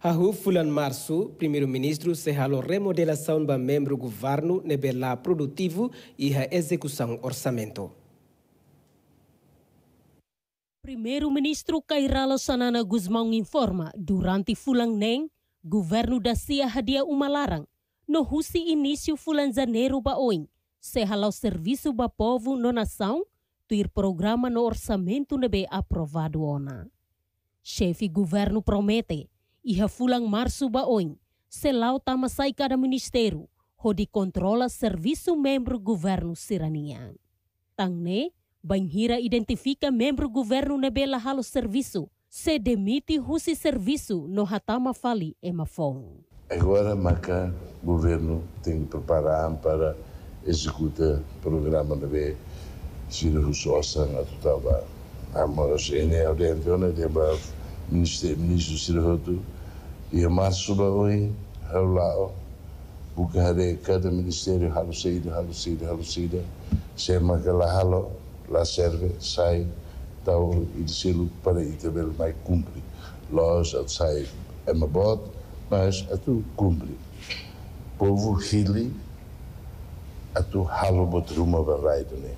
Rahu Fulan Marsu, primeiro-ministro, serralou remodelação do membro governo nebelá produtivo e a execução orçamento. Primeiro-ministro Kairala Sanana Guzmão informa, durante fulan Neng, governo da CIA hadia uma larang, no Rússia, início Fulan Janeiro baoin, serralou serviço ba povo na nação, tuir programa no orçamento nebe aprovado ona. Chefe governo promete, e refulang março baoin, selau tamasai cada ministério, hodi serviço membro governo siranian. Tangne, banhira identifica membro governo nebela halo serviço, se demite husi serviço no hatama fali emafon. Agora, Maca, governo tem que preparar para executar o programa né, de Sira Russossa na total. Há a reunião dentro, né? Tem o ministro Sira Russossa, ia marsuba oi haulao buka hare cada ministério halusida halusida halusida ser makala halo la serve sai tau idisilu para itabel mais cumpre nós a sai é uma bode mas a tu cumpre povo chile a tu halo botruma barraidone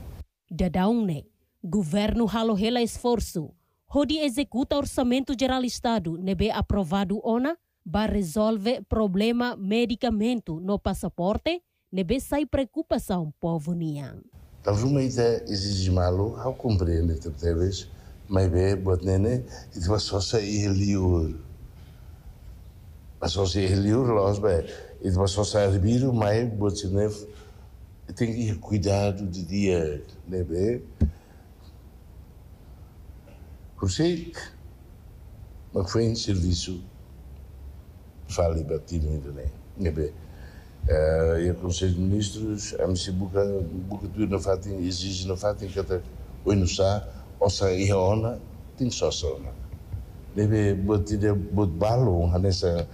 Dadaung ne, governo halo hela esforço RODI executa Orçamento Geral Estado, nebe aprovado ONA, para resolve problema medicamento no passaporte, nebe sai preocupação povo niang. Talvez uma ideia exige malo, ao compreender, talvez, mas bem, bot nene, e tu só sair liur. Mas só sair liur, lós, bem, e tu só sair biru, mas bot nene, tem que cuidado de dia, né, Cruzei, mas foi em serviço para eh, a liberdade do Indonésia. e o Conselho de Ministros, a misi buka, buka tu na fatin, exige na fatin kata oi no sa, osa a ona, tim sosona. É Debe buat tidak buat balung, hanya sa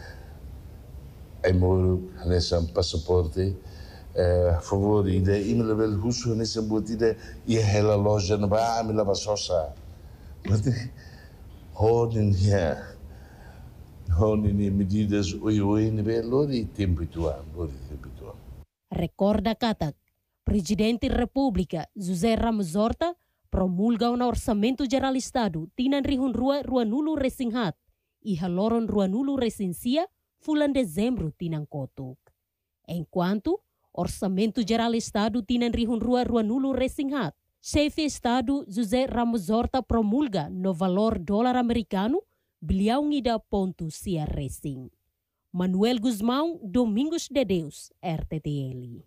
emor, hanya sa pasaporte, eh, a favor, ide imelevel husu, hanya sa buat ide iha hela loja não vai, na ba amila basosa. Nothing. Hold in here. medidas uiui ni lori Recorda Katak, Presidente Republika República José Ramos Horta promulga un orçamento geral Estado tinan rihun rua nulu resinghat ihaloron haloron nulu resinsia fulan dezembro tinan kotuk. Enquanto, orsamento geral Estado tinan rihun rua nulu resinghat chefe de Estado José Ramos Horta promulga no valor dólar americano bilhão e da ponto CRC. Manuel Guzmão, Domingos de Deus, RTTL.